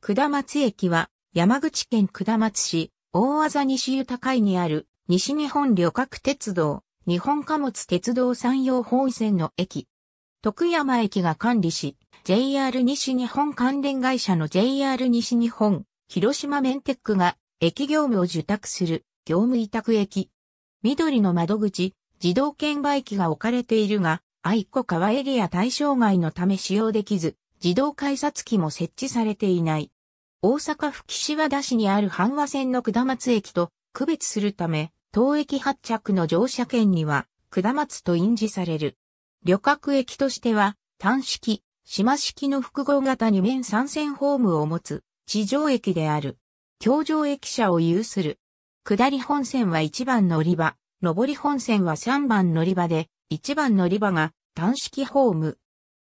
下松駅は山口県下松市大技西豊海にある西日本旅客鉄道日本貨物鉄道山陽本線の駅。徳山駅が管理し JR 西日本関連会社の JR 西日本広島メンテックが駅業務を受託する業務委託駅。緑の窓口、自動券売機が置かれているが、愛子川エリア対象外のため使用できず、自動改札機も設置されていない。大阪府岸和田市にある阪和線の下松駅と区別するため、当駅発着の乗車券には、下松と印字される。旅客駅としては、単式、島式の複合型2面3線ホームを持つ、地上駅である。橋上駅舎を有する。下り本線は1番乗り場、上り本線は3番乗り場で、1番乗り場が単式ホーム。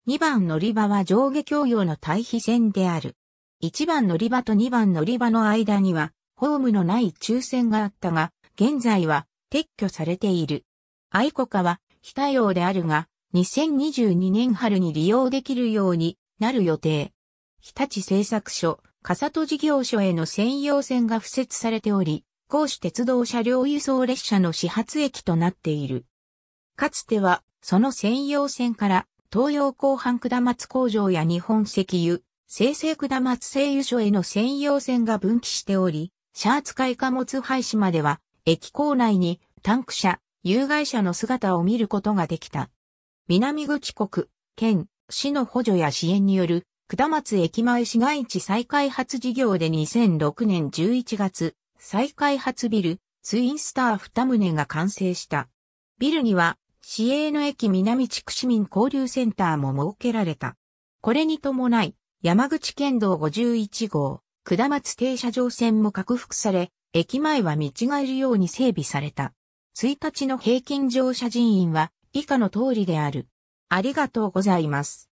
2番乗り場は上下共用の対比線である。1番乗り場と2番乗り場の間には、ホームのない抽選があったが、現在は撤去されている。愛子化は非対応であるが、2022年春に利用できるようになる予定。日立製作所、笠戸事業所への専用線が付設されており、甲子鉄道車両輸送列車の始発駅となっている。かつては、その専用線から、東洋港半下松工場や日本石油、生成下松製油所への専用線が分岐しており、シャーツ海貨物廃止までは、駅構内にタンク車、有害者の姿を見ることができた。南口国、県、市の補助や支援による、下松駅前市街地再開発事業で2006年11月、再開発ビル、ツインスター2棟が完成した。ビルには、市営の駅南地区市民交流センターも設けられた。これに伴い、山口県道51号、下松停車場線も拡幅され、駅前は見違えるように整備された。1日の平均乗車人員は以下の通りである。ありがとうございます。